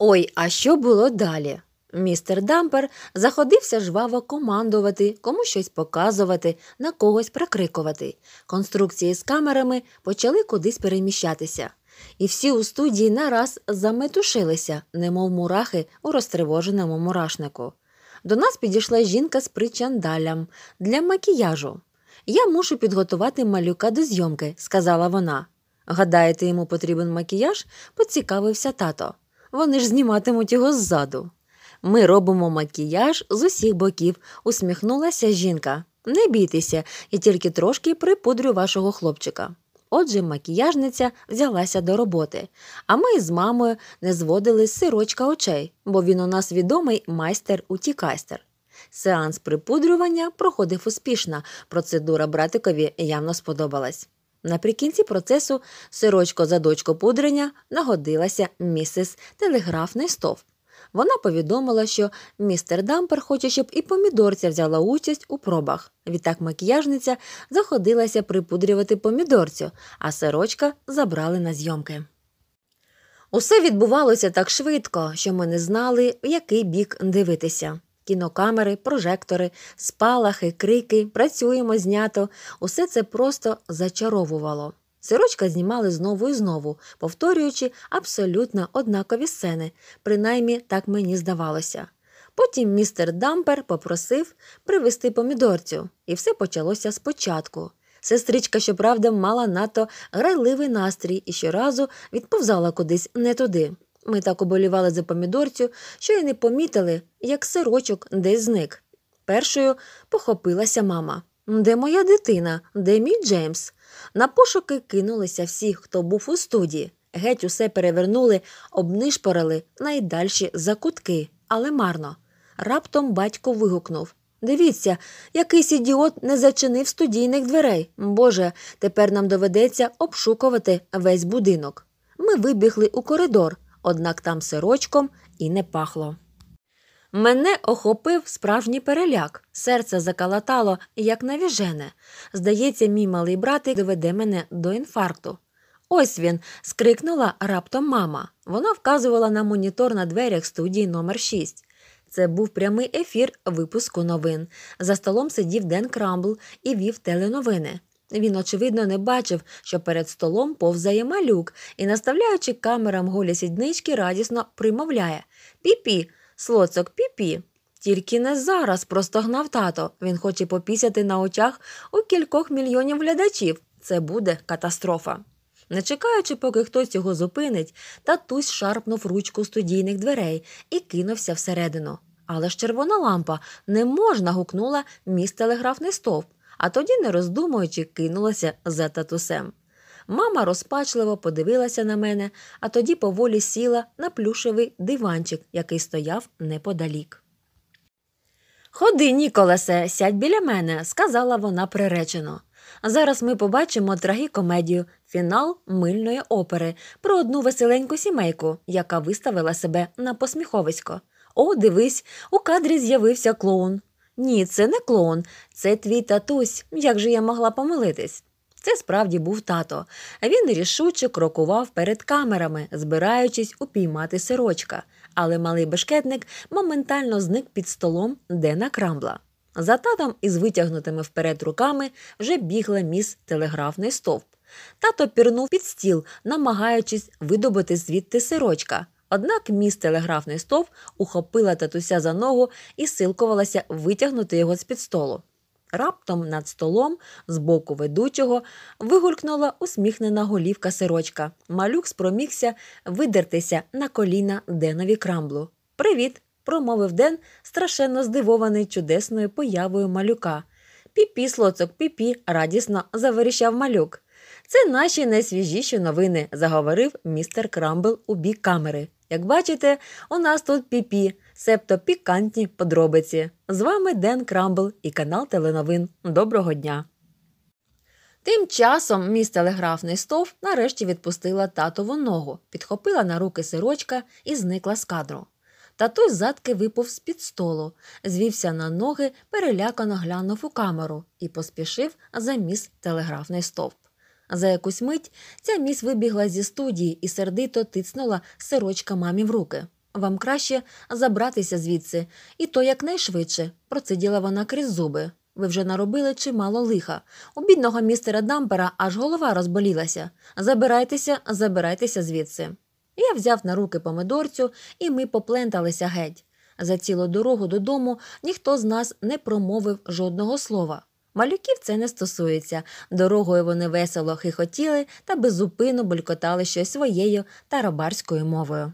Ой, а що було далі? Містер Дампер заходився жваво командувати, кому щось показувати, на когось прокрикувати. Конструкції з камерами почали кудись переміщатися. І всі у студії нараз заметушилися, немов мурахи у розтривоженому мурашнику. До нас підійшла жінка з причандалям для макіяжу. Я мушу підготувати малюка до зйомки, сказала вона. Гадаєте, йому потрібен макіяж? поцікавився тато. Вони ж зніматимуть його ззаду. Ми робимо макіяж з усіх боків, усміхнулася жінка. Не бійтеся, я тільки трошки припудрю вашого хлопчика. Отже, макіяжниця взялася до роботи, а ми з мамою не зводили сирочка очей, бо він у нас відомий майстер утікастер Сеанс припудрювання проходив успішно, процедура братикові явно сподобалась. Наприкінці процесу сирочко за дочко пудрення нагодилася місіс Телеграфний стовп. Вона повідомила, що містер Дампер хоче, щоб і помідорця взяла участь у пробах. Відтак макіяжниця заходилася припудрювати помідорцю, а сирочка забрали на зйомки. Усе відбувалося так швидко, що ми не знали, в який бік дивитися кінокамери, прожектори, спалахи, крики, працюємо знято. Усе це просто зачаровувало. Сирочка знімали знову і знову, повторюючи абсолютно однакові сцени, принаймні так мені здавалося. Потім містер Дампер попросив привезти помідорцю, і все почалося спочатку. Сестричка, щоправда, мала надто грайливий настрій і щоразу відповзала кудись не туди. Ми так оболівали за помідорцю, що й не помітили, як сирочок десь зник. Першою похопилася мама. Де моя дитина? Де мій Джеймс? На пошуки кинулися всі, хто був у студії. Геть усе перевернули, обнишпорили найдальші закутки, але марно. Раптом батько вигукнув Дивіться, якийсь ідіот не зачинив студійних дверей. Боже, тепер нам доведеться обшукувати весь будинок. Ми вибігли у коридор однак там сирочком і не пахло. Мене охопив справжній переляк, серце закалатало, як навіжене. Здається, мій малий братик доведе мене до інфаркту. Ось він. скрикнула раптом мама. Вона вказувала на монітор на дверях студії номер 6 Це був прямий ефір випуску новин. За столом сидів Ден Крамбл і вів теленовини. Він, очевидно, не бачив, що перед столом повзає малюк і, наставляючи камерам голі сіднички, радісно примовляє Піпі, слоцок, піпі. Тільки не зараз простогнав тато. Він хоче попісяти на очах у кількох мільйонів глядачів. Це буде катастрофа. Не чекаючи, поки хтось його зупинить, татусь шарпнув ручку студійних дверей і кинувся всередину. Але ж червона лампа не можна гукнула міст телеграфний стовп а тоді, не роздумуючи, кинулася за татусем. Мама розпачливо подивилася на мене, а тоді поволі сіла на плюшевий диванчик, який стояв неподалік. Ходи, Ніколасе, сядь біля мене, сказала вона приречено. Зараз ми побачимо трагікомедію, фінал мильної опери про одну веселеньку сімейку, яка виставила себе на посміховисько. О, дивись, у кадрі з'явився клоун. Ні, це не клоун, це твій татусь. Як же я могла помилитись? Це справді був тато. Він рішуче крокував перед камерами, збираючись упіймати сирочка, але малий бешкетник моментально зник під столом, де накрамбла. За татом із витягнутими вперед руками вже бігла міс телеграфний стовп. Тато пірнув під стіл, намагаючись видобути звідти сирочка. Однак міс телеграфний стовп ухопила татуся за ногу і силкувалася витягнути його з під столу. Раптом над столом, з боку ведучого, вигулькнула усміхнена голівка сирочка. Малюк спромігся видертися на коліна Денові крамблу. Привіт! промовив Ден, страшенно здивований чудесною появою малюка. Піпі, слоцок, піпі, радісно заверіщав малюк. Це наші найсвіжіші новини, заговорив містер Крамбл у бік камери. Як бачите, у нас тут піпі, себто пікантні подробиці. З вами Ден Крамбл і канал Теленовин. Доброго дня! Тим часом мій телеграфний стовп нарешті відпустила татову ногу, підхопила на руки сирочка і зникла з кадру. Татусь задки випав з під столу, звівся на ноги, перелякано глянув у камеру і поспішив за міс телеграфний стовп. За якусь мить ця міс вибігла зі студії і сердито тицнула сирочка мамі в руки. Вам краще забратися звідси, і то якнайшвидше, проциділа вона крізь зуби. Ви вже наробили чимало лиха. У бідного містера Дампера аж голова розболілася. Забирайтеся, забирайтеся звідси. Я взяв на руки помидорцю, і ми попленталися геть. За цілу дорогу додому ніхто з нас не промовив жодного слова. Малюків це не стосується. Дорогою вони весело хихотіли та беззупинно булькотали щось своєю тарабарською мовою.